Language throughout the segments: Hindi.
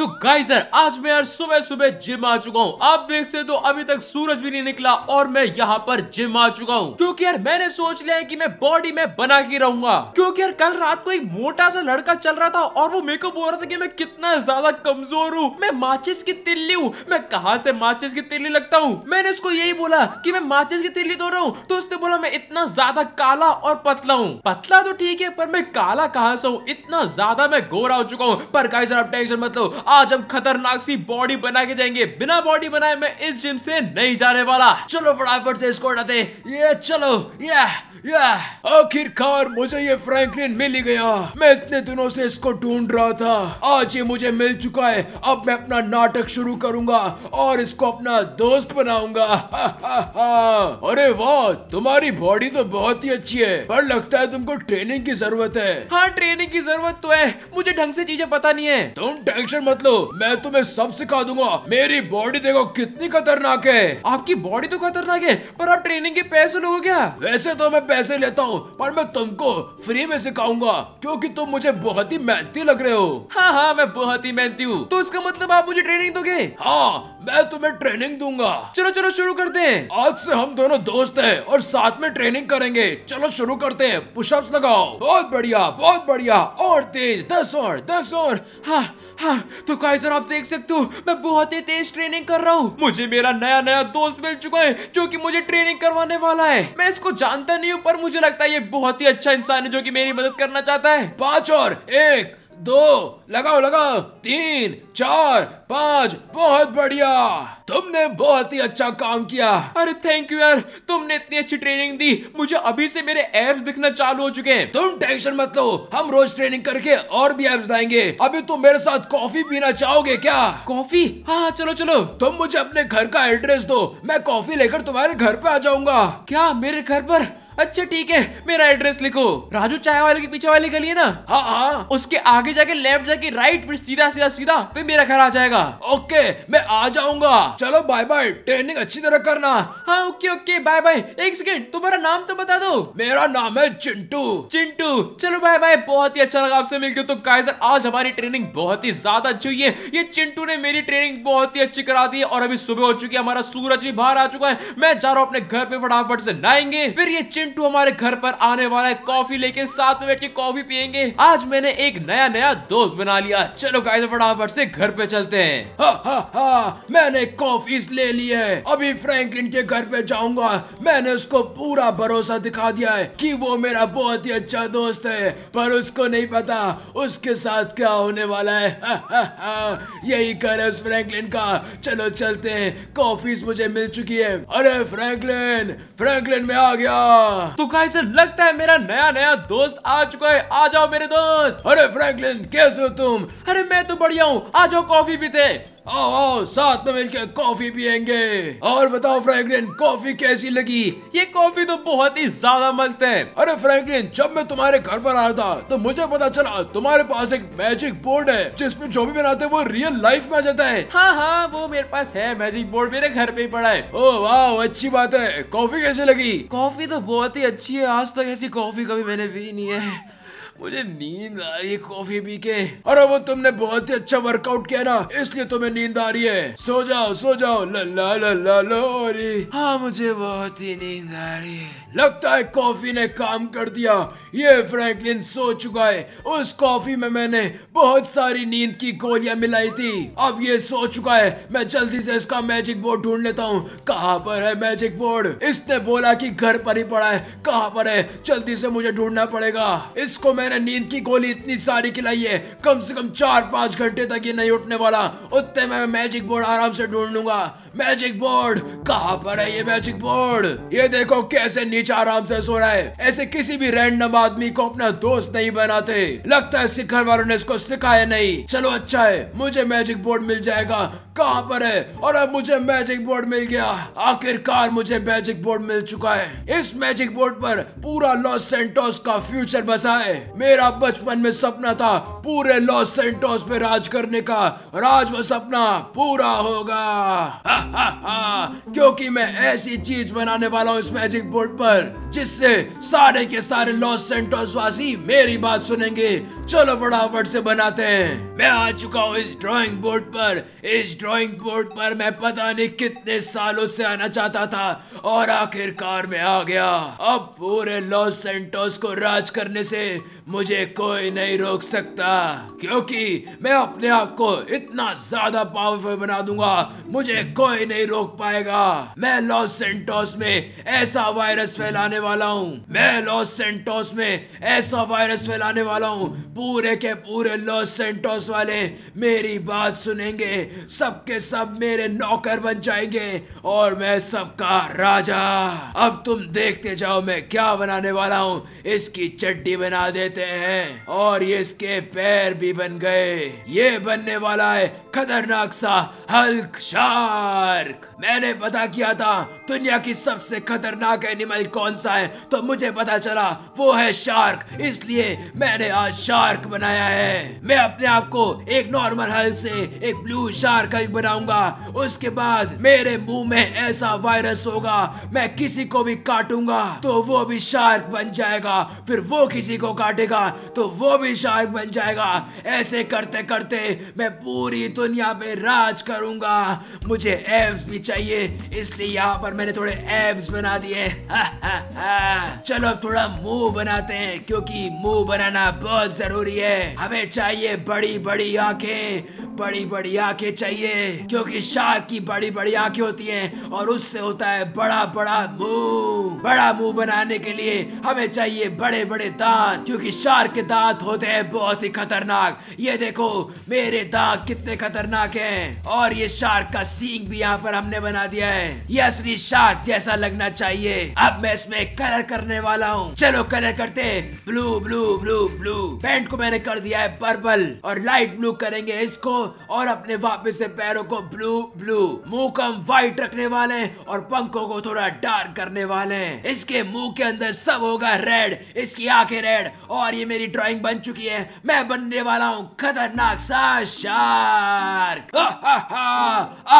तो गाइस यार आज मैं यार सुबह सुबह जिम आ चुका हूँ आप देख सकते तो अभी तक सूरज भी नहीं निकला और मैं यहाँ पर जिम आ चुका हूँ क्योंकि यार मैंने सोच लिया है कि मैं बॉडी में बना के रहूंगा क्योंकि यार कल रात को एक मोटा सा लड़का चल रहा था और वो मेरे बोल रहा था कि मैं कितना ज्यादा कमजोर हूँ मैं माचिस की तिल्ली हूँ मैं कहा से माचिस की तिल्ली लगता हूँ मैंने उसको यही बोला की मैं माचिस की तिल्ली तो रहा हूँ तो उसने बोला मैं इतना ज्यादा काला और पतला हूँ पतला तो ठीक है पर मैं काला कहा से हूँ इतना ज्यादा मैं गोरा हो चुका हूँ पर गाइस आप टेंशन मतलब आज हम खतरनाक सी बॉडी बना के जाएंगे बिना बॉडी बनाए मैं इस जिम से नहीं जाने वाला चलो फटाफट से इसको डाते ये चलो ये आखिरकार मुझे ये फ्रैंकलिन मिल ही गया मैं इतने दिनों से इसको ढूंढ रहा था आज ये मुझे मिल चुका है अब मैं अपना नाटक शुरू करूंगा और इसको अपना दोस्त बनाऊंगा अरे वाह तुम्हारी बॉडी तो बहुत ही अच्छी है पर लगता है तुमको ट्रेनिंग की जरूरत है हाँ ट्रेनिंग की जरूरत तो है मुझे ढंग से चीजें पता नहीं है तुम टेंशन मत लो मैं तुम्हें सब सिखा दूंगा मेरी बॉडी देखो कितनी खतरनाक है आपकी बॉडी तो खतरनाक है पर आप ट्रेनिंग के पैसे लोगे क्या वैसे तो मैं पैसे लेता हूँ पर मैं तुमको फ्री में सिखाऊंगा क्योंकि तुम मुझे बहुत ही मेहनती लग रहे हो हाँ हाँ मैं बहुत ही मेहनती हूँ तो उसका मतलब आप मुझे ट्रेनिंग दोगे हाँ मैं तुम्हें ट्रेनिंग दूंगा चलो चलो शुरू करते हैं आज से हम दोनों दोस्त हैं और साथ में ट्रेनिंग करेंगे चलो शुरू करते हैं पुशअप्स लगाओ बहुत बढ़िया बहुत बढ़िया और तेज दस और दस और हाँ हाँ तो सर आप देख सकते हो मैं बहुत ही तेज ट्रेनिंग कर रहा हूँ मुझे मेरा नया नया दोस्त मिल चुका है जो की मुझे ट्रेनिंग करवाने वाला है मैं इसको जानता नहीं हूँ पर मुझे लगता है ये बहुत ही अच्छा इंसान है जो की मेरी मदद करना चाहता है पाँच और एक दो लगाओ लगाओ तीन चार पाँच बहुत बढ़िया तुमने बहुत ही अच्छा काम किया अरे थैंक यू यार तुमने इतनी अच्छी ट्रेनिंग दी मुझे अभी से मेरे एब्स दिखना चालू हो चुके हैं तुम टेंशन मत लो हम रोज ट्रेनिंग करके और भी एब्स लाएंगे अभी तुम मेरे साथ कॉफी पीना चाहोगे क्या कॉफी हाँ, हाँ चलो चलो तुम मुझे अपने घर का एड्रेस दो मैं कॉफी लेकर तुम्हारे घर पे आ जाऊंगा क्या मेरे घर पर अच्छा ठीक है मेरा एड्रेस लिखो राजू चाय वाले के पीछे वाली गली है ना हाँ हाँ उसके आगे जाके लेफ्ट जाके राइट फिर सीधा सीधा सीधा फिर मेरा घर आ जाएगा ओके मैं आ जाऊंगा चलो बाय बाय ट्रेनिंग अच्छी तरह करना हाँ ओके ओके बाय बाय एक सेकेंड तुम्हारा नाम तो बता दो मेरा नाम है चिंटू चिंटू चलो बाय बाय बहुत ही अच्छा लगा आपसे मिलकर तो कायसर आज हमारी ट्रेनिंग बहुत ही ज्यादा अच्छी हुई है ये चिंटू ने मेरी ट्रेनिंग बहुत ही अच्छी करा दी है और अभी सुबह हो चुकी है हमारा सूरज भी बाहर आ चुका है मैं जा रहा हूँ अपने घर पे फटाफट से नहाएंगे फिर ये चिंटू चिंटू हमारे घर पर आने वाला है कॉफी लेके साथ में बैठ के कॉफी पियेंगे आज मैंने एक नया नया दोस्त बना लिया चलो गाय फटाफट से घर पे चलते हैं हा हा हा मैंने कॉफी ले ली है अभी फ्रैंकलिन के घर पे जाऊंगा मैंने उसको पूरा भरोसा दिखा दिया है कि वो मेरा बहुत ही अच्छा दोस्त है पर उसको नहीं पता उसके साथ क्या होने वाला है यही घर है उस फ्रैंकलिन का चलो चलते हैं कॉफीज मुझे मिल चुकी है अरे फ्रैंकलिन फ्रैंकलिन में आ गया तो गाइस लगता है मेरा नया नया दोस्त आ चुका है आ जाओ मेरे दोस्त अरे फ्रैंकलिन कैसे हो तुम अरे मैं तो बढ़िया हूँ आ जाओ कॉफी पीते आओ आओ साथ में मिलकर कॉफी पियेंगे और बताओ फ्रैंकलिन कॉफी कैसी लगी ये कॉफी तो बहुत ही ज्यादा मस्त है अरे फ्रैंकलिन जब मैं तुम्हारे घर पर आ रहा था तो मुझे पता चला तुम्हारे पास एक मैजिक बोर्ड है जिसमे जो भी बनाते वो रियल लाइफ में आ जाता है हाँ हाँ वो मेरे पास है मैजिक बोर्ड मेरे घर पे ही पड़ा है ओ वाह अच्छी बात है कॉफी कैसी लगी कॉफी तो बहुत ही अच्छी है आज तक ऐसी कॉफी कभी मैंने पी नहीं है मुझे नींद आ रही है कॉफी पी के अरे वो तुमने बहुत ही अच्छा वर्कआउट किया ना इसलिए तुम्हें नींद आ रही है सो जाओ सो जाओ लल्ला लल्ला लोरी हाँ मुझे बहुत ही नींद आ रही है लगता है कॉफी ने काम कर दिया ये फ्रैंकलिन सो चुका है उस कॉफी में मैंने बहुत सारी नींद की गोलियां मिलाई थी अब ये सो चुका है मैं जल्दी से इसका मैजिक बोर्ड ढूंढ लेता हूँ कहाँ पर है मैजिक बोर्ड इसने बोला कि घर पर ही पड़ा है कहाँ पर है जल्दी से मुझे ढूंढना पड़ेगा इसको मैंने नींद की गोली इतनी सारी खिलाई है कम से कम चार पाँच घंटे तक ये नहीं उठने वाला उतने में मैजिक बोर्ड आराम से ढूंढ लूंगा मैजिक बोर्ड कहाँ पर है ये मैजिक बोर्ड ये देखो कैसे नींद बीच आराम से सो रहा है ऐसे किसी भी रैंडम आदमी को अपना दोस्त नहीं बनाते लगता है शिखर वालों ने इसको सिखाया नहीं चलो अच्छा है मुझे मैजिक बोर्ड मिल जाएगा कहाँ पर है और अब मुझे मैजिक बोर्ड मिल गया आखिरकार मुझे मैजिक बोर्ड मिल चुका है इस मैजिक बोर्ड पर पूरा लॉस सेंटोस का फ्यूचर बसा है मेरा बचपन में सपना था पूरे लॉस सेंटोस पे राज करने का राज वो सपना पूरा होगा हा, हा, हा, क्योंकि मैं ऐसी चीज बनाने वाला हूँ इस मैजिक बोर्ड पर पर जिससे सारे के सारे लॉस सेंटोस वासी मेरी बात सुनेंगे चलो फटाफट से बनाते हैं मैं आ चुका हूँ इस ड्राइंग बोर्ड पर इस ड्राइंग बोर्ड पर मैं पता नहीं कितने सालों से आना चाहता था और आखिरकार मैं आ गया अब पूरे लॉस सेंटोस को राज करने से मुझे कोई नहीं रोक सकता क्योंकि मैं अपने आप को इतना ज्यादा पावरफुल बना दूंगा मुझे कोई नहीं रोक पाएगा मैं लॉस सेंटोस में ऐसा वायरस फैलाने वाला हूँ मैं लॉस सेंटोस में ऐसा वायरस फैलाने वाला हूँ पूरे के पूरे लॉस सेंटोस वाले मेरी बात सुनेंगे सब के सब मेरे नौकर बन जाएंगे और मैं सबका राजा अब तुम देखते जाओ मैं क्या बनाने वाला हूँ इसकी चड्डी बना देते हैं और ये इसके पैर भी बन गए ये बनने वाला है खतरनाक सा हल्क शार्क मैंने पता किया था दुनिया की सबसे खतरनाक एनिमल कौन सा है तो मुझे पता चला वो है शार्क इसलिए मैंने आज शार्क शार्क बनाया है मैं अपने आप को एक नॉर्मल हल से एक ब्लू शार्क हल्क बनाऊंगा उसके बाद मेरे मुंह में ऐसा वायरस होगा मैं किसी को भी काटूंगा तो वो भी शार्क बन जाएगा फिर वो किसी को काटेगा तो वो भी शार्क बन जाएगा ऐसे करते करते मैं पूरी दुनिया पे राज करूंगा मुझे एब्स भी चाहिए इसलिए यहाँ पर मैंने थोड़े एब्स बना दिए चलो अब थोड़ा मुंह बनाते हैं क्योंकि मुंह बनाना बहुत जरूरी जरूरी है हमें चाहिए बड़ी बड़ी आंखें बड़ी बड़ी आंखें चाहिए क्योंकि शार्क की बड़ी बड़ी आंखें होती हैं और उससे होता है बड़ा बड़ा मुंह बड़ा मुंह बनाने के लिए हमें चाहिए बड़े बड़े दांत क्योंकि शार्क के दांत होते हैं बहुत ही खतरनाक ये देखो मेरे दांत कितने खतरनाक हैं और ये शार्क का सींग भी यहाँ पर हमने बना दिया है ये असली शार्क जैसा लगना चाहिए अब मैं इसमें कलर करने वाला हूँ चलो कलर करते blue blue blue blue paint को मैंने कर दिया है पर्पल और लाइट ब्लू करेंगे इसको और अपने वापस से पैरों को ब्लू ब्लू मुंह को हम व्हाइट रखने वाले हैं और पंखों को थोड़ा डार्क करने वाले हैं इसके मुंह के अंदर सब होगा रेड इसकी आंखें रेड और ये मेरी ड्राइंग बन चुकी है मैं बनने वाला हूँ खतरनाक सा शार्क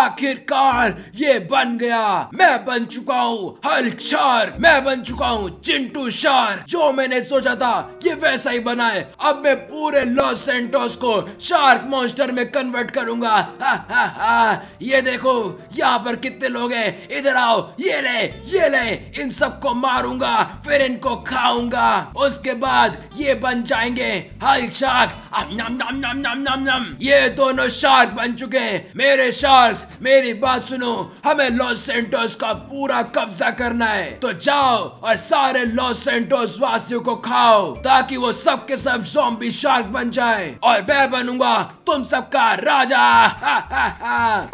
आखिरकार ये बन गया मैं बन चुका हूँ हल्क शार्क मैं बन चुका हूँ चिंटू शार्क जो मैंने सोचा था ये वैसा ही बना है अब मैं पूरे लॉस एंटोस को शार्क मॉन्स्टर में कन्वर्ट करूंगा हा हा हा ये देखो यहाँ पर कितने लोग हैं इधर आओ ये ले ये ले इन सबको मारूंगा फिर इनको खाऊंगा उसके बाद ये बन जाएंगे हल शार्क नम नम नम नम नम नम ये दोनों शार्क बन चुके हैं मेरे शार्क मेरी बात सुनो हमें लॉस सेंटोस का पूरा कब्जा करना है तो जाओ और सारे लॉस सेंटोस वासियों को खाओ ताकि वो सब सब जोम्बी शार्क बन जाए और मैं बनूंगा तुम सबका का राजा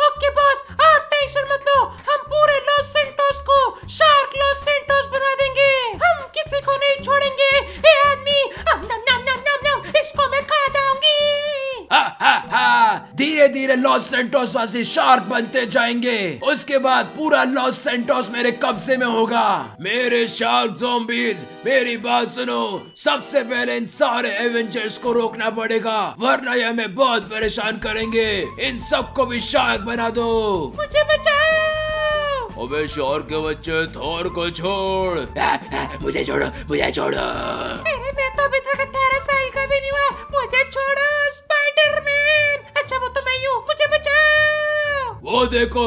ओके बॉस आप टेंशन मत लो हम पूरे लॉस सेंटोस को शार्क लॉस सेंटोस बना देंगे हम किसी को नहीं छोड़ेंगे ये आदमी इसको मैं खा जाऊंगी धीरे धीरे लॉस सेंटोस वासी शार्क बनते जाएंगे उसके बाद पूरा लॉस सेंटोस मेरे कब्जे में होगा मेरे शार्क जोम्बीज मेरी बात सुनो सबसे पहले इन सारे एवेंजर्स को रोकना पड़ेगा वरना यह हमें बहुत परेशान करेंगे इन सबको भी शार्क बना दो मुझे बचाओ अबे शोर के बच्चे थोर को छोड़ आ, आ, मुझे छोड़ो मुझे छोड़ो मैं तो अभी तक अठारह साल का भी नहीं हुआ मुझे छोड़ो स्पाइडरमैन अच्छा वो तो मैं ही हूँ मुझे बचाओ वो देखो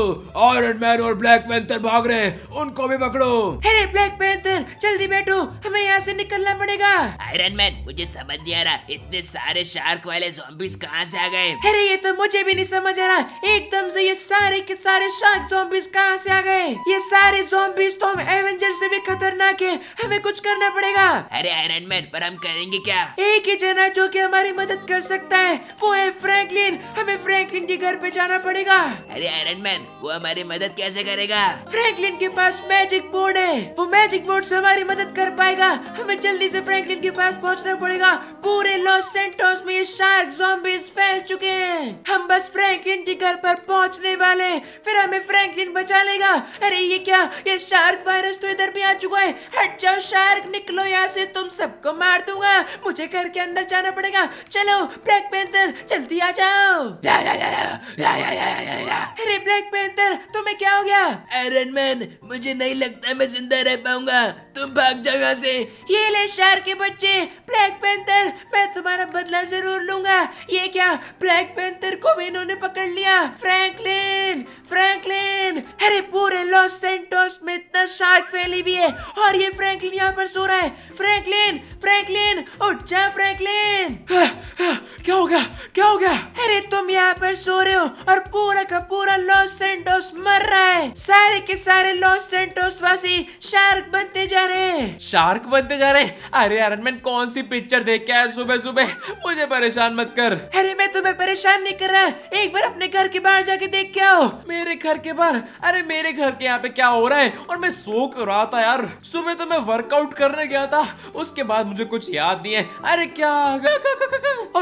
आयरन मैन और ब्लैक पेंथर भाग रहे हैं उनको भी पकड़ो अरे ब्लैक पेंथर जल्दी बैठो हमें यहाँ से निकलना पड़ेगा आयरन मैन मुझे समझ नहीं आ रहा इतने सारे शार्क वाले जॉम्बिस कहाँ से आ गए अरे ये तो मुझे भी नहीं समझ आ रहा एकदम से ये सारे के सारे शार्क जोम्बिस कहाँ से आ गए ये सारे जोम्बिस तो हम एवेंजर से भी खतरनाक है हमें कुछ करना पड़ेगा अरे आयरन मैन पर हम करेंगे क्या एक ही जना जो की हमारी मदद कर सकता है वो है फ्रैंकलिन हमें फ्रैंकलिन के घर पे जाना पड़ेगा अरे आयरन मैन वो हमारी मदद कैसे करेगा फ्रैंकलिन के पास मैजिक बोर्ड है वो मैजिक बोर्ड से हमारी मदद कर पाएगा हमें जल्दी से फ्रैंकलिन के पास पहुंचना पड़ेगा पूरे लॉस सेंटोस में शार्क जॉम्बीज फैल चुके हैं हम बस फ्रैंकलिन के घर पर पहुंचने वाले फिर हमें फ्रैंकलिन बचा लेगा अरे ये क्या ये शार्क वायरस तो इधर भी आ चुका है हट जाओ शार्क निकलो यहाँ से तुम सबको मार दूंगा मुझे घर के अंदर जाना पड़ेगा चलो ब्लैक पेंथर जल्दी आ जाओ या या या या या या या या या अरे ब्लैक पेंथर तुम्हें क्या हो गया आयरन मैन मुझे नहीं लगता मैं जिंदा रह पाऊंगा तुम भाग जाओ से ये ले शार के बच्चे ब्लैक पेंथर मैं तुम्हारा बदला जरूर लूंगा ये क्या ब्लैक पेंथर को भी इन्होंने पकड़ लिया फ्रैंकलिन फ्रैंकलिन अरे पूरे लॉस सेंटोस में इतना शार्क फैली हुई है और ये फ्रैंकलिन यहाँ पर सो रहा है फ्रैंकलिन फ्रैंकलिन उठ जा फ्रैंकलिन हाँ, हाँ, क्या हो गया क्या हो गया अरे तुम यहाँ पर सो रहे हो और पूरा का पूरा पूरा लॉस सेंटोस मर रहा है सारे के सारे लॉस सेंटोस वासी शार्क बनते जा रहे हैं शार्क बनते जा रहे अरे आयरन मैन कौन सी पिक्चर देख के आया सुबह सुबह मुझे परेशान मत कर अरे मैं तुम्हें परेशान नहीं कर रहा एक बार अपने घर के बाहर जाके देख के आओ मेरे घर के बाहर अरे मेरे घर के यहाँ पे क्या हो रहा है और मैं सो रहा था यार सुबह तो मैं वर्कआउट करने गया था उसके बाद मुझे कुछ याद नहीं है अरे क्या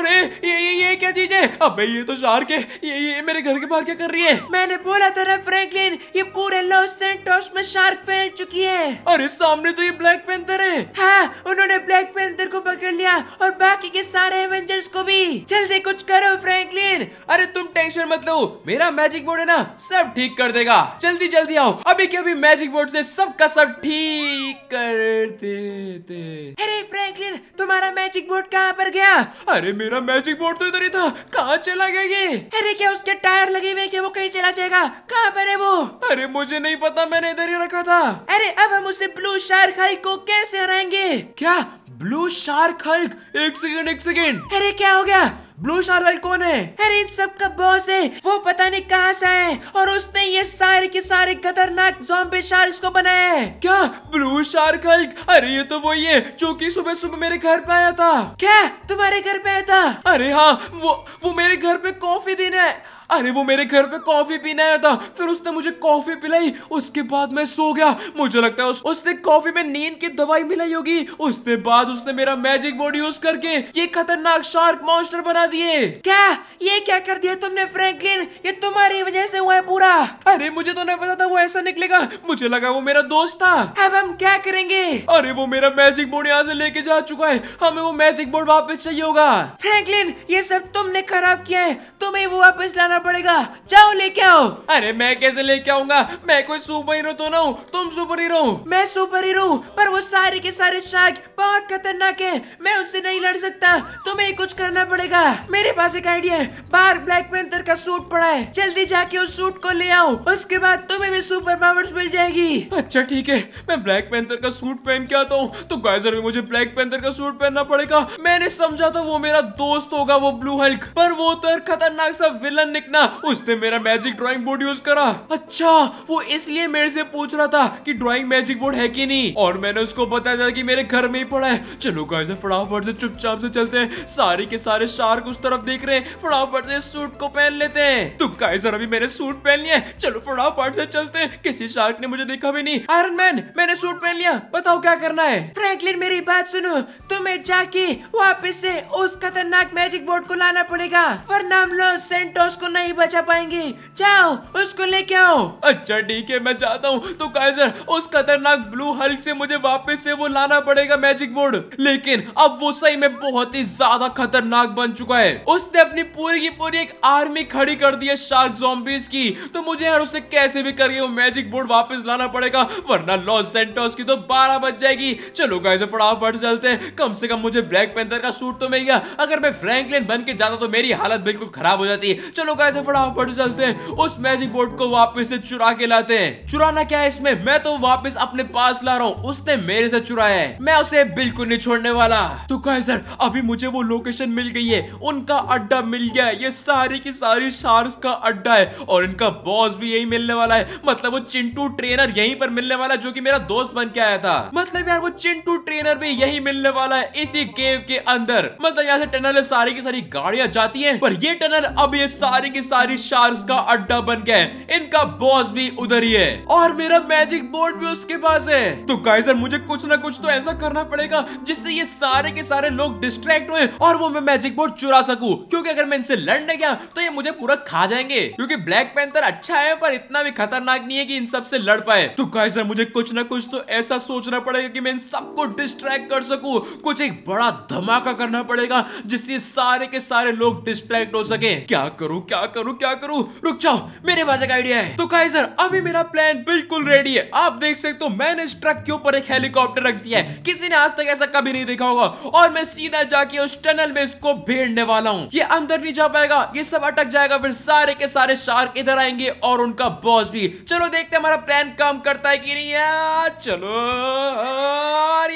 अरे ये ये ये क्या चीज है अबे ये तो शार्क है ये ये मेरे घर के बाहर क्या कर रही है चाहिए मैंने बोला था ना फ्रैंकलिन ये पूरे लॉस सेंटोस में शार्क फैल चुकी है अरे सामने तो ये ब्लैक पेंथर है हाँ उन्होंने ब्लैक पेंथर को पकड़ लिया और बाकी के सारे एवेंजर्स को भी जल्दी कुछ करो फ्रैंकलिन अरे तुम टेंशन मत लो मेरा मैजिक बोर्ड है ना सब ठीक कर देगा जल्दी जल्दी आओ अभी के अभी मैजिक बोर्ड ऐसी सबका सब ठीक कर देते अरे फ्रेंकलिन तुम्हारा मैजिक बोर्ड कहाँ पर गया अरे मेरा मैजिक बोर्ड तो इधर ही था कहाँ चला गया ये अरे क्या उसके टायर लगे हुए क्या वो कहीं चला जाएगा कहाँ पर है वो अरे मुझे नहीं पता मैंने इधर ही रखा था अरे अब हम उसे ब्लू शार्क हल्क को कैसे हराएंगे क्या ब्लू शार्क हल्क एक सेकेंड एक सेकेंड अरे क्या हो गया ब्लू हल्क कौन है अरे इन सब का बॉस है वो पता नहीं कहाँ से है और उसने ये सारे के सारे खतरनाक जॉम्बे शार्क्स को बनाया है क्या ब्लू शार्क हल्क अरे ये तो वही है जो की सुबह सुबह मेरे घर पे आया था क्या तुम्हारे घर पे आया था अरे हाँ वो वो मेरे घर पे कॉफी देने अरे वो मेरे घर पे कॉफी पीने आया था फिर उसने मुझे कॉफी पिलाई उसके बाद मैं सो गया मुझे लगता है उस, उसने कॉफी में नींद की दवाई मिलाई होगी उसके बाद उसने मेरा मैजिक बोर्ड यूज करके ये खतरनाक शार्क मॉन्स्टर बना दिए क्या ये क्या कर दिया तुमने फ्रैंकलिन ये तुम्हारी वजह से हुआ है पूरा अरे मुझे तो नहीं पता था वो ऐसा निकलेगा मुझे लगा वो मेरा दोस्त था अब हम क्या करेंगे अरे वो मेरा मैजिक बोर्ड यहाँ से लेके जा चुका है हमें वो मैजिक बोर्ड वापस चाहिए होगा फ्रैंकलिन ये सब तुमने खराब किया है तुम्हें वो वापस लाना जाना पड़ेगा जाओ लेके आओ अरे मैं कैसे लेके आऊंगा मैं कोई सुपर हीरो तो ना हूँ तुम सुपर हीरो मैं सुपर हीरो पर वो सारे के सारे शार्क बहुत खतरनाक है मैं उनसे नहीं लड़ सकता तुम्हें कुछ करना पड़ेगा मेरे पास एक आइडिया बाहर ब्लैक पेंथर का सूट पड़ा है जल्दी जाके उस सूट को ले आओ उसके बाद तुम्हें भी सुपर पावर्स मिल जाएगी अच्छा ठीक है मैं ब्लैक पेंथर का सूट पहन के आता हूँ तो गाइजर में मुझे ब्लैक पेंथर का सूट पहनना पड़ेगा मैंने समझा था वो मेरा दोस्त होगा वो ब्लू हल्क पर वो तो खतरनाक सा विलन निकल देखना उसने मेरा मैजिक ड्राइंग बोर्ड यूज करा अच्छा वो इसलिए मेरे से पूछ रहा था कि ड्राइंग मैजिक बोर्ड है कि नहीं और मैंने उसको बताया था कि मेरे घर में ही पड़ा है चलो गाइस फटाफट से चुपचाप से चलते हैं सारे के सारे शार्क उस तरफ देख रहे हैं फटाफट से सूट को पहन लेते हैं तो गाइस अभी मैंने सूट पहन लिया चलो फटाफट से चलते हैं किसी शार्क ने मुझे देखा भी नहीं आयरन मैन मैंने सूट पहन लिया बताओ क्या करना है फ्रैंकलिन मेरी बात सुनो तुम्हें जाके वापिस ऐसी उस खतरनाक मैजिक बोर्ड को लाना पड़ेगा वरना हम लोग सेंटोस को नहीं बचा पाएंगे जाओ उसको लेके आओ अच्छा ठीक है मैं जाता हूँ तो काइजर उस खतरनाक ब्लू हल्क से मुझे वापस से वो लाना पड़ेगा मैजिक बोर्ड लेकिन अब वो सही में बहुत ही ज्यादा खतरनाक बन चुका है उसने अपनी पूरी की पूरी एक आर्मी खड़ी कर दी है शार्क जॉम्बीज की तो मुझे यार उसे कैसे भी करके वो मैजिक बोर्ड वापस लाना पड़ेगा वरना लॉस सेंटोस की तो बारह बज जाएगी चलो गाइस फटाफट चलते हैं कम से कम मुझे ब्लैक पेंथर का सूट तो मिल गया अगर मैं फ्रैंकलिन बन के जाता तो मेरी हालत बिल्कुल खराब हो जाती है चलो कैसे फटाफट चलते हैं उस मैजिक बोर्ड को वापस से चुरा के लाते हैं चुराना क्या है इसमें मैं तो वापस अपने पास ला रहा हूँ उसने मेरे से चुराया है मैं उसे बिल्कुल नहीं छोड़ने वाला तो कहे सर अभी मुझे वो लोकेशन मिल गई है उनका अड्डा मिल गया ये सारी की सारी शार्स का अड्डा है और इनका बॉस भी यही मिलने वाला है मतलब वो चिंटू ट्रेनर यही पर मिलने वाला जो की मेरा दोस्त बन के आया था मतलब यार वो चिंटू ट्रेनर भी यही मिलने वाला है इसी केव के अंदर मतलब यहाँ से टनल सारी की सारी गाड़ियां जाती है पर ये टनल अब ये सारी की सारी शार्क का अड्डा बन गया है इनका बॉस भी उधर ही है और मेरा मैजिक बोर्ड भी उसके पास है तो गाइजर मुझे कुछ ना कुछ तो ऐसा करना पड़ेगा जिससे ये सारे के सारे लोग डिस्ट्रैक्ट हुए और वो मैं मैजिक बोर्ड चुरा सकूं क्योंकि अगर मैं इनसे लड़ने गया तो ये मुझे पूरा खा जाएंगे क्योंकि ब्लैक पैंथर अच्छा है पर इतना भी खतरनाक नहीं है कि इन सब से लड़ पाए तो गाइजर मुझे कुछ ना कुछ तो ऐसा सोचना पड़ेगा कि मैं इन सबको डिस्ट्रैक्ट कर सकू कुछ एक बड़ा धमाका करना पड़ेगा जिससे सारे के सारे लोग डिस्ट्रैक्ट हो सके क्या करूँ क्या क्या करूं क्या करूं रुक जाओ मेरे पास एक आइडिया है तो काइजर अभी मेरा प्लान बिल्कुल रेडी है आप देख सकते हो मैंने इस ट्रक के ऊपर एक हेलीकॉप्टर रख दिया है किसी ने आज तक ऐसा कभी नहीं देखा होगा और मैं सीधा जाके उस टनल में इसको भेड़ने वाला हूँ ये अंदर नहीं जा पाएगा ये सब अटक जाएगा फिर सारे के सारे शार्क इधर आएंगे और उनका बॉस भी चलो देखते हैं हमारा प्लान काम करता है कि नहीं यार चलो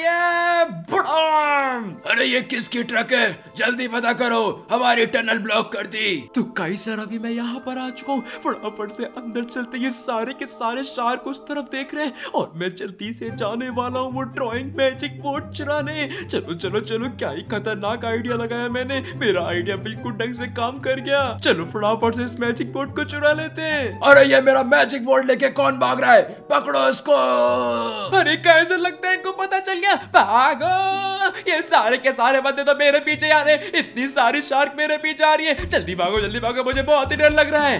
ये अरे ये किसकी ट्रक है जल्दी पता करो हमारी टनल ब्लॉक कर दी तो कैसे सर अभी मैं यहाँ पर आ चुका हूँ फटाफट से अंदर चलते ये सारे के सारे शार्क उस तरफ देख रहे हैं और मैं जल्दी से जाने वाला हूँ वो ड्रॉइंग मैजिक बोर्ड चुराने चलो चलो चलो क्या ही खतरनाक आइडिया लगाया मैंने मेरा आइडिया बिल्कुल ढंग से काम कर गया चलो फटाफट से इस मैजिक बोर्ड को चुरा लेते हैं अरे ये मेरा मैजिक बोर्ड लेके कौन भाग रहा है पकड़ो इसको अरे कैसे लगता है इनको पता चल गया भागो ये सारे के सारे बंदे तो मेरे पीछे आ रहे इतनी सारी शार्क मेरे पीछे आ रही है जल्दी भागो जल्दी भागो मुझे मुझे बहुत ही डर लग रहा है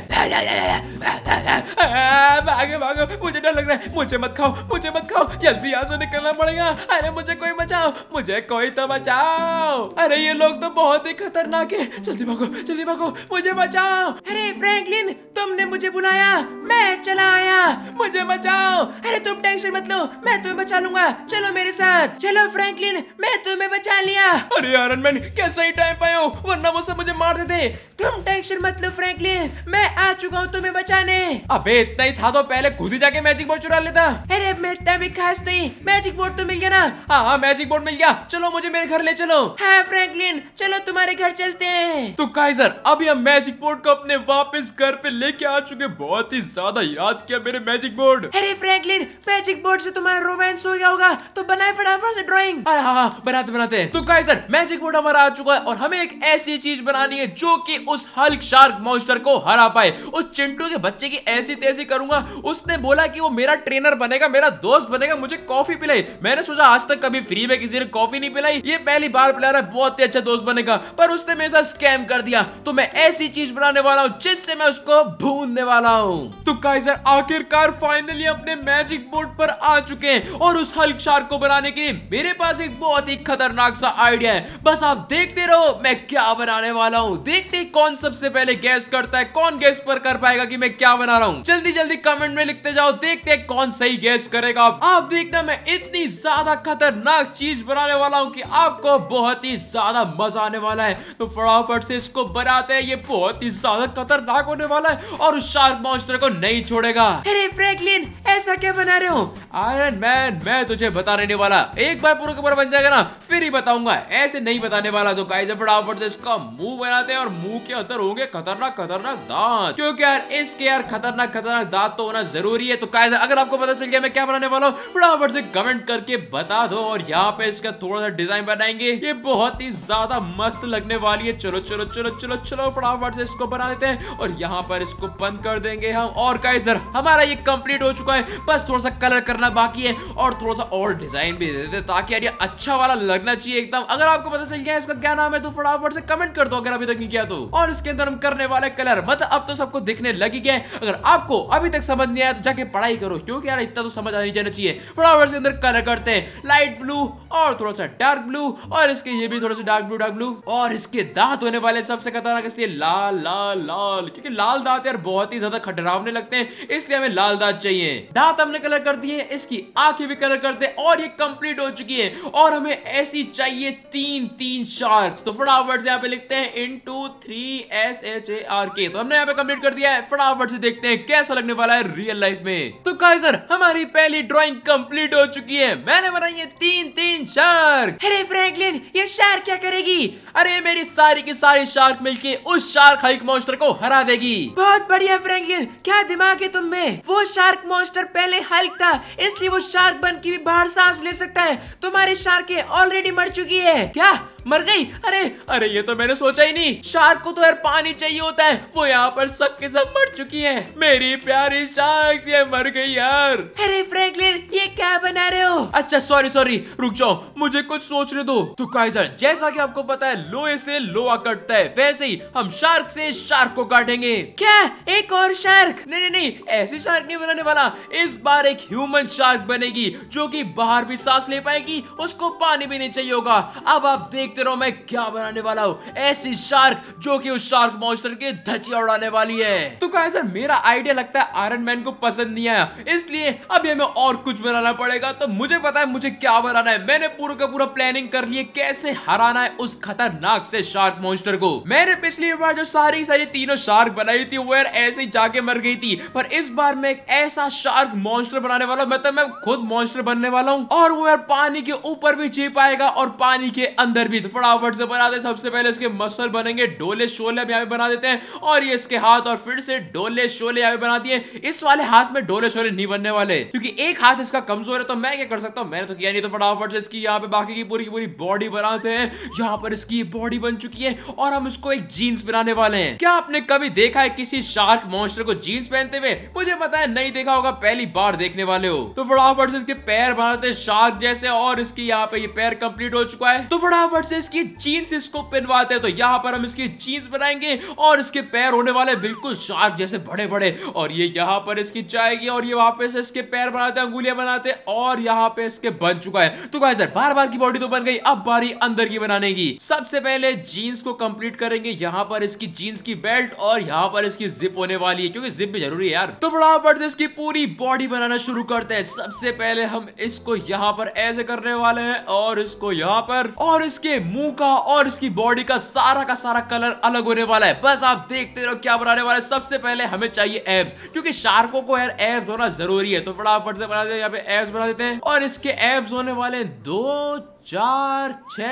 भागे भागो मुझे डर लग रहा है मुझे मत खाओ मुझे मत खाओ जल्दी यहाँ से निकलना पड़ेगा अरे मुझे कोई बचाओ मुझे कोई तो बचाओ अरे ये लोग तो बहुत ही खतरनाक है जल्दी भागो जल्दी भागो मुझे बचाओ अरे फ्रैंकलिन तुमने मुझे बुलाया मैं चला आया मुझे बचाओ अरे तुम टेंशन मत लो मैं तुम्हें बचा लूंगा चलो मेरे साथ चलो फ्रैंकलिन मैं तुम्हें बचा लिया अरे यार मैन कैसे ही टाइम पाए वरना वो सब मुझे मार देते तुम टेंशन मत लो फ्रैंकलिन मैं आ चुका हूँ तुम्हें बचाने अबे इतना ही था तो पहले खुद ही जाके मैजिक बोर्ड चुरा लेता अरे मैं इतना भी खास नहीं मैजिक बोर्ड तो मिल गया ना हाँ हाँ मैजिक बोर्ड मिल गया चलो मुझे मेरे घर ले चलो हाँ फ्रैंकलिन चलो तुम्हारे घर चलते हैं तो काइजर अभी हम मैजिक बोर्ड को अपने वापस घर पे लेके आ चुके बहुत ही ज्यादा याद किया मेरे मैजिक बोर्ड अरे फ्रैंकलिन मैजिक बोर्ड से तुम्हारा रोमांस हो गया होगा तो बनाए फटाफट से ड्रॉइंग हाँ, हाँ, हाँ, बनाते बनाते तो काइजर मैजिक बोर्ड हमारा आ चुका है और हमें एक ऐसी चीज बनानी है जो की उस हल्क शार्क मॉन्स्टर को हरा पाए उस चिंटू के बच्चे की ऐसी तैसी करूंगा उसने बोला कि वो मेरा ट्रेनर बनेगा मेरा दोस्त बनेगा मुझे कॉफी पिलाई मैंने सोचा आज तक कभी फ्री में किसी ने कॉफी नहीं पिलाई ये पहली बार पिला रहा है बहुत ही अच्छा दोस्त बनेगा पर उसने मेरे साथ स्कैम कर दिया तो मैं ऐसी चीज बनाने वाला हूँ जिससे मैं उसको भूनने वाला हूँ तो काइजर आखिरकार फाइनली अपने मैजिक बोर्ड पर आ चुके हैं और उस हल्क शार्क को बनाने के लिए मेरे पास एक बहुत ही खतरनाक सा आइडिया है बस आप देखते रहो मैं क्या बनाने वाला हूँ देखते कौन सबसे पहले गैस गैस करता है कौन गैस पर कर पाएगा कि मैं क्या बना रहा हूँ जल्दी जल्दी कमेंट में लिखते जाओ देखते हैं कौन सही गैस करेगा आप देखना मैं इतनी ज्यादा खतरनाक चीज बनाने वाला हूँ की आपको बहुत ही ज्यादा मजा आने वाला है तो फटाफट से इसको बनाते हैं ये बहुत ही ज्यादा खतरनाक होने वाला है और उस शार्क मॉन्स्टर को नहीं छोड़ेगा अरे फ्रैंकलिन ऐसा क्या बना रहे हो आयरन मैन मैं तुझे बता रहने वाला एक बार पूरा कपड़ा बन जाएगा ना फिर ही बताऊंगा ऐसे नहीं बताने वाला तो गाइस फटाफट से इसका मुंह बनाते हैं और मुंह के अंदर होंगे खतरनाक खतरनाक खतरनाक दांत क्योंकि यार इसके यार खतरनाक खतरनाक दांत तो होना जरूरी है तो कैसे अगर आपको पता चल गया मैं क्या बनाने वाला हूँ फटाफट से कमेंट करके बता दो और यहाँ पे इसका थोड़ा सा डिजाइन बनाएंगे ये बहुत ही ज्यादा मस्त लगने वाली है चलो चलो चलो चलो चलो फटाफट से इसको बना देते हैं और यहाँ पर इसको बंद कर देंगे हम और कैसे हमारा ये कंप्लीट हो चुका है बस थोड़ा सा कलर करना बाकी है और थोड़ा सा और डिजाइन भी दे देते ताकि यार ये अच्छा वाला लगना चाहिए एकदम अगर आपको पता चल गया इसका क्या नाम है तो फटाफट से कमेंट कर दो अगर अभी तक नहीं किया तो और इसके अंदर हम करने वाला कलर मतलब अब तो सबको दिखने लग लगी गए अगर आपको अभी तक समझ नहीं आया तो जाके पढ़ाई करो क्योंकि यार इतना तो समझ आनी जाना चाहिए फ्लावर्स के अंदर कलर करते हैं लाइट ब्लू और थोड़ा सा डार्क ब्लू और इसके ये भी थोड़ा सा डार्क ब्लू डार्क ब्लू और इसके दांत होने वाले सबसे खतरनाक इसलिए लाल लाल लाल क्योंकि लाल दांत यार बहुत ही ज्यादा खटरावने लगते हैं इसलिए हमें लाल दांत चाहिए दांत हमने कलर कर दिए इसकी आंखें भी कलर करते हैं और ये कंप्लीट हो चुकी है और हमें ऐसी चाहिए तीन तीन शार्क तो फटाफट से यहाँ पे लिखते हैं इन टू थ्री एस एच से आर के तो हमने यहाँ पे कम्प्लीट कर दिया है फटाफट से देखते हैं कैसा लगने वाला है रियल लाइफ में तो कहा सर हमारी पहली ड्रॉइंग कम्प्लीट हो चुकी है मैंने बनाई है तीन तीन शार्क अरे फ्रेंकलिन ये शार्क क्या करेगी अरे मेरी सारी की सारी शार्क मिलके उस शार्क हाइक मॉन्स्टर को हरा देगी बहुत बढ़िया फ्रेंकलिन क्या दिमाग है तुम में वो शार्क मॉन्स्टर पहले हल्क था इसलिए वो शार्क बन की भी बाहर सांस ले सकता है तुम्हारी शार्क ऑलरेडी मर चुकी है क्या मर गई अरे अरे ये तो मैंने सोचा ही नहीं शार्क को तो यार पानी चाहिए होता है वो यहाँ पर सब के सब मर चुकी है मेरी प्यारी शार्क ये मर गई यार अरे फ्रैंकलिन ये क्या बना रहे हो अच्छा सॉरी सॉरी रुक जाओ मुझे कुछ सोचने दो तो काइजर जैसा की आपको पता है लोहे से लोहा कटता है वैसे ही हम शार्क से शार्क को काटेंगे क्या एक और शार्क नहीं नहीं नहीं ऐसी शार्क नहीं बनाने वाला इस बार एक ह्यूमन शार्क बनेगी जो की बाहर भी सांस ले पाएगी उसको पानी भी नहीं चाहिए होगा अब आप देख देखते रहो मैं क्या बनाने वाला हूँ ऐसी शार्क जो कि उस शार्क मॉन्स्टर की धचिया उड़ाने वाली है तो कहा सर मेरा आइडिया लगता है आयरन मैन को पसंद नहीं आया इसलिए अब ये मैं और कुछ बनाना पड़ेगा तो मुझे पता है मुझे क्या बनाना है मैंने पूरा का पूरा प्लानिंग कर लिया कैसे हराना है उस खतरनाक से शार्क मॉन्स्टर को मैंने पिछली बार जो सारी सारी तीनों शार्क बनाई थी वो यार ऐसे जाके मर गई थी पर इस बार मैं एक ऐसा शार्क मॉन्स्टर बनाने वाला हूँ मतलब मैं खुद मॉन्स्टर बनने वाला हूँ और वो यार पानी के ऊपर भी जी पाएगा और पानी के अंदर भी जीत तो फटाफट से बना दे सबसे पहले इसके मसल बनेंगे डोले शोले अब यहाँ पे बना देते हैं और ये इसके हाथ और फिर से डोले शोले यहाँ पे बना दिए इस वाले हाथ में डोले शोले नहीं बनने वाले क्योंकि एक हाथ इसका कमजोर है तो मैं क्या कर सकता हूँ मैंने तो किया नहीं तो फटाफट से इसकी यहाँ पे बाकी की पूरी की पूरी बॉडी बनाते हैं यहाँ पर इसकी बॉडी बन चुकी है और हम इसको एक जीन्स बनाने वाले हैं क्या आपने कभी देखा है किसी शार्क मॉन्स्टर को जीन्स पहनते हुए मुझे पता है नहीं देखा होगा पहली बार देखने वाले हो तो फटाफट से इसके पैर बनाते हैं शार्क जैसे और इसकी यहाँ पे ये पैर कंप्लीट हो चुका है तो फटाफट से इसकी जीन्स इसको पिनवाते हैं तो यहाँ पर हम इसकी जीन्स बनाएंगे और इसके पैर होने वाले बिल्कुल शार्क जैसे बड़े बड़े और ये यहाँ पर इसकी जाएगी और ये वहां पर इसके पैर बनाते हैं अंगुलियां बनाते हैं और यहाँ पे इसके बन चुका है तो गाइस बार बार की बॉडी तो बन गई अब बारी अंदर की बनाने की सबसे पहले जीन्स को कंप्लीट करेंगे यहाँ पर इसकी जीन्स की बेल्ट और यहाँ पर इसकी जिप होने वाली है क्योंकि जिप भी जरूरी है यार तो फटाफट से इसकी पूरी बॉडी बनाना शुरू करते हैं सबसे पहले हम इसको यहाँ पर ऐसे करने वाले हैं और इसको यहाँ पर और इसके मुंह का और इसकी बॉडी का सारा का सारा कलर अलग होने वाला है बस आप देखते रहो क्या बनाने वाला है सबसे पहले हमें चाहिए एब्स क्योंकि शार्को को यार एब्स होना जरूरी है तो फटाफट से बना हैं यहाँ पे एब्स बना देते हैं और इसके एब्स होने वाले दो चार छ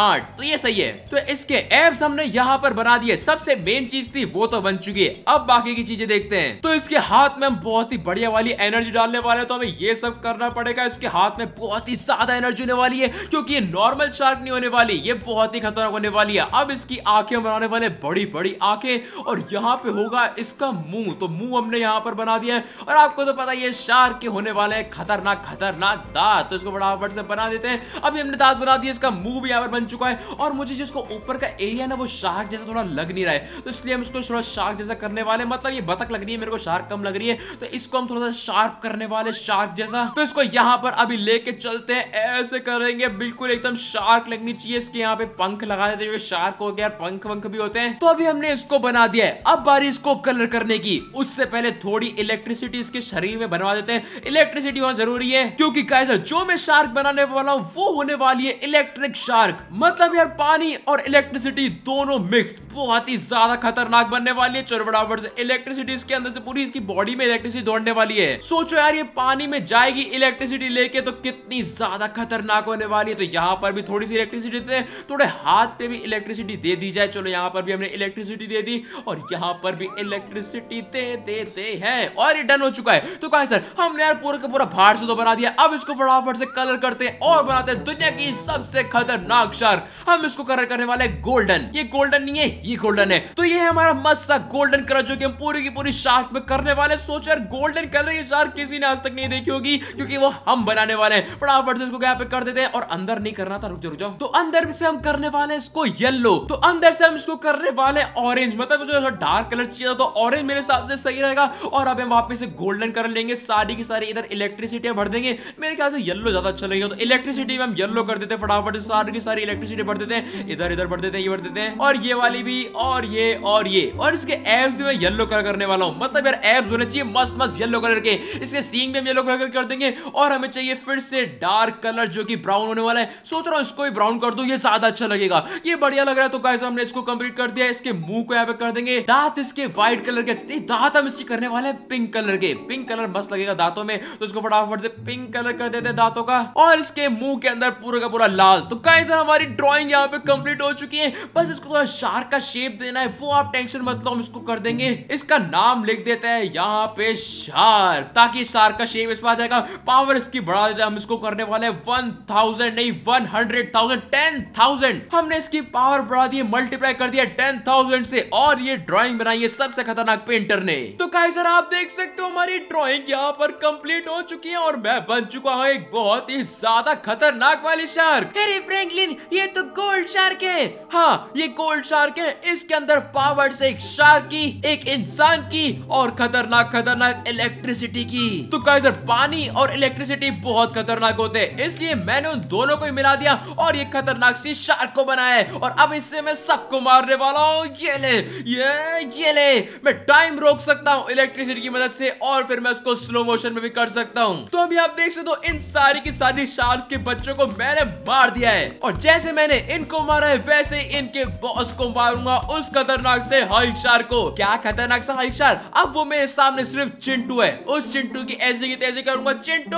आठ तो ये सही है तो इसके एप्स हमने यहाँ पर बना दिए सबसे मेन चीज थी वो तो बन चुकी है अब बाकी की चीजें देखते हैं तो इसके हाथ में हम बहुत ही बढ़िया वाली एनर्जी डालने वाले हैं तो हमें ये सब करना पड़ेगा इसके हाथ में बहुत ही ज्यादा एनर्जी होने वाली है क्योंकि ये नॉर्मल शार्क नहीं होने वाली ये बहुत ही खतरनाक होने वाली है अब इसकी आंखें बनाने वाले बड़ी बड़ी आंखें और यहाँ पे होगा इसका मुंह तो मुंह हमने यहाँ पर बना दिया है और आपको तो पता ये शार्क के होने वाले खतरनाक खतरनाक दात तो इसको फटाफट से बना देते हैं अब हमने दांत बना दिए इसका मुंह भी यहाँ पर बन चुका है और मुझे जिसको ऊपर का एरिया ना वो शार्क जैसा थोड़ा लग नहीं रहा है तो इसलिए हम इसको थोड़ा शार्क जैसा करने वाले मतलब ये बतक लग रही है मेरे को शार्क कम लग रही है तो इसको हम थोड़ा सा शार्प करने वाले शार्क जैसा तो इसको यहाँ पर अभी लेके चलते हैं ऐसे करेंगे बिल्कुल एकदम शार्क लगनी चाहिए इसके यहाँ पे पंख लगा देते हैं शार्क हो गया पंख वंख भी होते हैं तो अभी हमने इसको बना दिया है अब बारी इसको कलर करने की उससे पहले थोड़ी इलेक्ट्रिसिटी इसके शरीर में बनवा देते हैं इलेक्ट्रिसिटी होना जरूरी है क्योंकि जो मैं शार्क बनाने वाला हूँ वो होने वाली है इलेक्ट्रिक शार्क मतलब यार पानी और इलेक्ट्रिसिटी दोनों मिक्स बहुत ही ज्यादा खतरनाक बनने वाली है चरबड़ावट से इलेक्ट्रिसिटी इसके अंदर से पूरी इसकी बॉडी में इलेक्ट्रिसिटी दौड़ने वाली है सोचो यार ये पानी में जाएगी इलेक्ट्रिसिटी लेके तो कितनी ज्यादा खतरनाक होने वाली है तो यहाँ पर भी थोड़ी सी इलेक्ट्रिसिटी दे थोड़े हाथ पे भी इलेक्ट्रिसिटी दे दी जाए चलो यहाँ पर भी हमने इलेक्ट्रिसिटी दे दी और यहाँ पर भी इलेक्ट्रिसिटी दे देते हैं और ये डन हो चुका है तो कहा सर हमने यार पूरा का पूरा भाड़ से तो बना दिया अब इसको फटाफट से कलर करते हैं और बनाते हैं दुनिया दुनिया की सबसे खतरनाक शार्क हम इसको कलर करने वाले गोल्डन ये गोल्डन नहीं है ये गोल्डन है तो ये है हमारा मस्त सा गोल्डन कलर जो कि हम पूरी की पूरी शार्क में करने वाले सोच यार गोल्डन कलर ये शार्क किसी ने आज तक नहीं देखी होगी क्योंकि वो हम बनाने वाले हैं फटाफट से इसको यहाँ पे कर देते हैं और अंदर नहीं करना था रुक जाओ रुक जाओ तो अंदर से हम करने वाले इसको येलो तो अंदर से हम इसको करने वाले ऑरेंज मतलब जो डार्क कलर चाहिए तो ऑरेंज मेरे हिसाब से सही रहेगा और अब हम वापस से गोल्डन कलर लेंगे सारी की सारी इधर इलेक्ट्रिसिटी भर देंगे मेरे ख्याल से येलो ज्यादा अच्छा लगेगा तो इलेक्ट्रिसिटी में हम येलो लोग कर देते हैं फटाफट सारी की सारी इलेक्ट्रिसिटी बढ़ देते हैं इधर इधर बढ़ देते हैं ये बढ़ देते हैं और ये वाली भी और ये और ये और इसके एब्स भी मैं येलो कलर करने वाला हूँ मतलब यार एब्स होने चाहिए मस्त मस्त येलो कलर के इसके सींग में हम येलो कलर कर देंगे और हमें चाहिए फिर से डार्क कलर जो कि ब्राउन होने वाला है सोच रहा हूँ इसको भी ब्राउन कर दू ये ज्यादा अच्छा लगेगा ये बढ़िया लग रहा है तो कैसे हमने इसको कम्प्लीट कर दिया इसके मुंह को यहाँ पे कर देंगे दांत इसके व्हाइट कलर के दांत हम इसकी करने वाले हैं पिंक कलर के पिंक कलर मस्त लगेगा दांतों में तो इसको फटाफट से पिंक कलर कर देते हैं दांतों का और इसके मुंह के अंदर पूरा का पूरा लाल तो सर हमारी ड्रॉइंग यहाँ पे कंप्लीट हो चुकी है बस इसको थोड़ा शार्क का शेप देना है वो आप टेंशन मतलब हम इसको कर देंगे इसका नाम लिख देते हैं यहाँ पे शार्क ताकि शार्क का शेप इस पर आ जाएगा पावर इसकी बढ़ा देते हैं हम इसको करने वाले वन थाउजेंड नहीं one hundred thousand ten thousand हमने इसकी पावर बढ़ा दी मल्टीप्लाई कर दिया टेन थाउजेंड से और ये ड्रॉइंग बनाई है सबसे खतरनाक पेंटर ने तो गाइस सर आप देख सकते हो हमारी ड्रॉइंग यहाँ पर कम्प्लीट हो चुकी है और मैं बन चुका हूँ एक बहुत ही ज्यादा खतरनाक वाली वाले शार्क अरे फ्रैंकलिन ये तो गोल्ड शार्क है हाँ ये गोल्ड शार्क है इसके अंदर पावर से एक शार्क की एक इंसान की और खतरनाक खतरनाक इलेक्ट्रिसिटी की तो कैसर पानी और इलेक्ट्रिसिटी बहुत खतरनाक होते हैं इसलिए मैंने उन दोनों को मिला दिया और ये खतरनाक सी शार्क को बनाया है और अब इससे मैं सबको मारने वाला हूँ ये ले ये ये ले मैं टाइम रोक सकता हूँ इलेक्ट्रिसिटी की मदद से और फिर मैं उसको स्लो मोशन में भी कर सकता हूँ तो अभी आप देख सकते हो इन सारी की सारी शार्क के बच्चों को मैं मैंने मार दिया है और जैसे मैंने इनको मारा है वैसे इनके बॉस को मारूंगा उस खतरनाक से हलशार को क्या खतरनाक सा हलशार अब वो मेरे सामने सिर्फ चिंटू है उस चिंटू की ऐसी की तैसे करूंगा चिंटू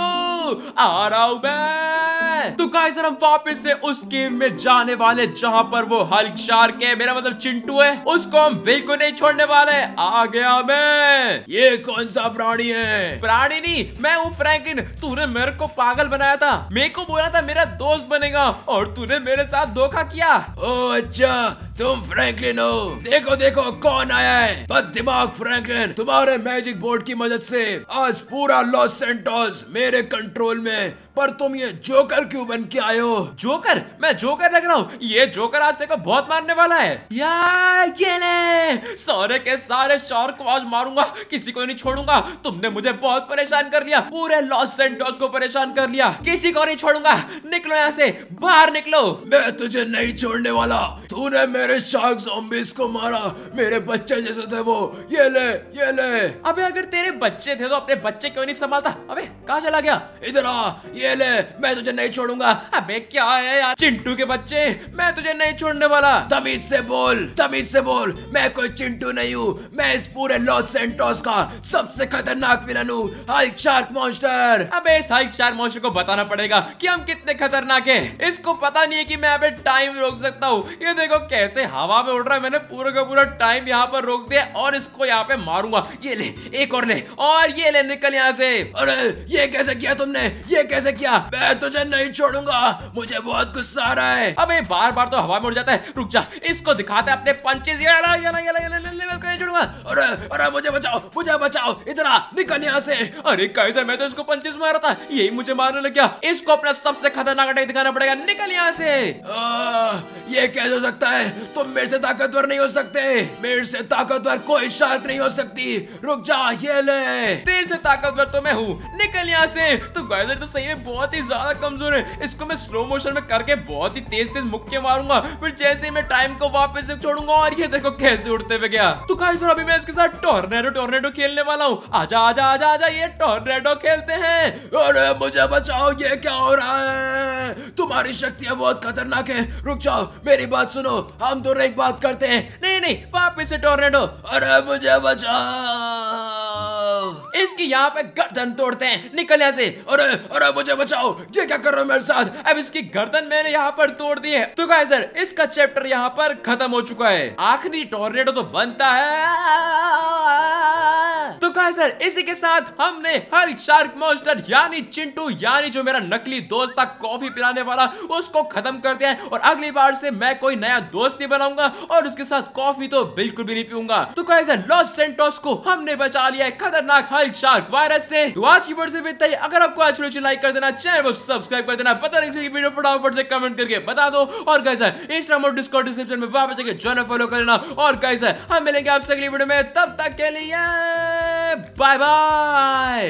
आ रहा हूं मैं तो गाइस हम वापस से उस गेम में जाने वाले जहां पर वो हलशार के मेरा मतलब चिंटू है उसको हम बिल्कुल नहीं छोड़ने वाले आ गया मैं ये कौन सा प्राणी है प्राणी नहीं मैं हूँ फ्रैंकिन तूने मेरे को पागल बनाया था मेरे को बोला था मेरा दोस्त बनेगा और तूने मेरे साथ धोखा किया ओ अच्छा तुम फ्रैंकलिन हो देखो देखो कौन आया है बद दिमाग फ्रैंकलिन तुम्हारे मैजिक बोर्ड की मदद से आज पूरा लॉस सेंटोस मेरे कंट्रोल में पर तुम ये जोकर क्यों बन के आयो जोकर मैं जोकर लग रहा हूँ ये जोकर आज तेरे बहुत मारने वाला है यार सारे के सारे शार्क को आज मारूंगा किसी को नहीं छोड़ूंगा तुमने मुझे बहुत परेशान कर लिया पूरे लॉस सेंटोस को परेशान कर लिया किसी को नहीं छोड़ूंगा निकलो यहाँ से बाहर निकलो मैं तुझे नहीं छोड़ने वाला तूने मेरे शार्क जोम्बिस को मारा मेरे बच्चे जैसे थे वो ये ले ये ले अबे अगर तेरे बच्चे थे तो अपने बच्चे क्यों नहीं संभालता अबे कहा चला गया इधर आ ये ले मैं तुझे नहीं छोड़ूंगा अबे क्या है यार चिंटू के बच्चे मैं तुझे नहीं छोड़ने वाला तमीज से बोल तमीज से बोल मैं कोई चिंटू नहीं हूँ मैं इस पूरे लॉस सेंटोस का सबसे खतरनाक विलन हूँ हाइक शार्क मॉन्स्टर अबे इस हाइक शार्क मॉन्स्टर को बताना पड़ेगा कि हम कितने खतरनाक है इसको पता नहीं है की मैं अबे टाइम रोक सकता हूँ ये देखो कैसे हवा में उड़ रहा है मैंने पूरा का पूरा टाइम यहाँ पर रोक दिया और इसको यहाँ पे मारूंगा ये ले एक और ले और ये ले निकल यहाँ से अरे ये कैसे किया तुमने ये कैसे कैसे किया मैं तुझे नहीं छोड़ूंगा मुझे बहुत गुस्सा आ रहा है अबे बार बार तो हवा में उड़ जाता है रुक जा इसको दिखाते अपने पंचेज अरे अरे मुझे बचाओ मुझे बचाओ इतना निकल यहाँ से अरे कैसे मैं तो इसको पंचेज मार रहा था यही मुझे मारने लग गया इसको अपना सबसे खतरनाक अटैक दिखाना पड़ेगा निकल यहाँ से ये कैसे हो सकता है तुम मेरे से ताकतवर नहीं हो सकते मेरे से ताकतवर कोई शार्क नहीं हो सकती रुक जा ये ले तेरे से ताकतवर तो मैं हूँ निकल यहाँ से तो गाइस तो सही में बहुत ही ज्यादा कमजोर है इसको मैं स्लो मोशन में करके बहुत ही तेज तेज मुक्के मारूंगा फिर जैसे ही मैं टाइम को वापस से छोड़ूंगा और ये देखो कैसे उड़ते हुए गया तो कहा सर अभी मैं इसके साथ टोर्नेडो टोर्नेडो खेलने वाला हूँ आजा आजा आजा आजा ये टोर्नेडो खेलते हैं अरे मुझे बचाओ ये क्या हो रहा है तुम्हारी शक्तियाँ बहुत खतरनाक है रुक जाओ मेरी बात सुनो हम दोनों एक बात करते हैं नहीं नहीं वापिस से टोर्नेडो अरे मुझे बचाओ इसकी यहाँ पे गर्दन तोड़ते हैं निकल यहाँ से अरे अरे मुझे बचाओ ये क्या कर रहे हो मेरे साथ अब इसकी गर्दन मैंने यहाँ पर तोड़ दी है तो क्या सर इसका चैप्टर यहाँ पर खत्म हो चुका है आखिरी टॉर्नेडो तो बनता है तो कहा सर इसी के साथ हमने हर शार्क मॉन्स्टर यानी चिंटू यानी जो मेरा नकली दोस्त था कॉफी पिलाने वाला उसको खत्म कर दिया है और अगली बार से मैं कोई नया दोस्त नहीं बनाऊंगा और उसके साथ कॉफी तो बिल्कुल भी नहीं पीऊंगा तो कहा सर लॉस सेंटोस को हमने बचा लिया है खतरनाक हर शार्क वायरस से तो आज की वीडियो से अगर आपको आज वीडियो लाइक कर देना चैनल को सब्सक्राइब कर देना पता नहीं वीडियो फटाफट से कमेंट करके बता दो और सर इंस्टाग्राम और डिस्कॉर्ड डिस्क्रिप्शन में वापस जाकर ज्वाइन फॉलो कर लेना और सर हम मिलेंगे आपसे अगली वीडियो में तब तक के लिए Bye bye!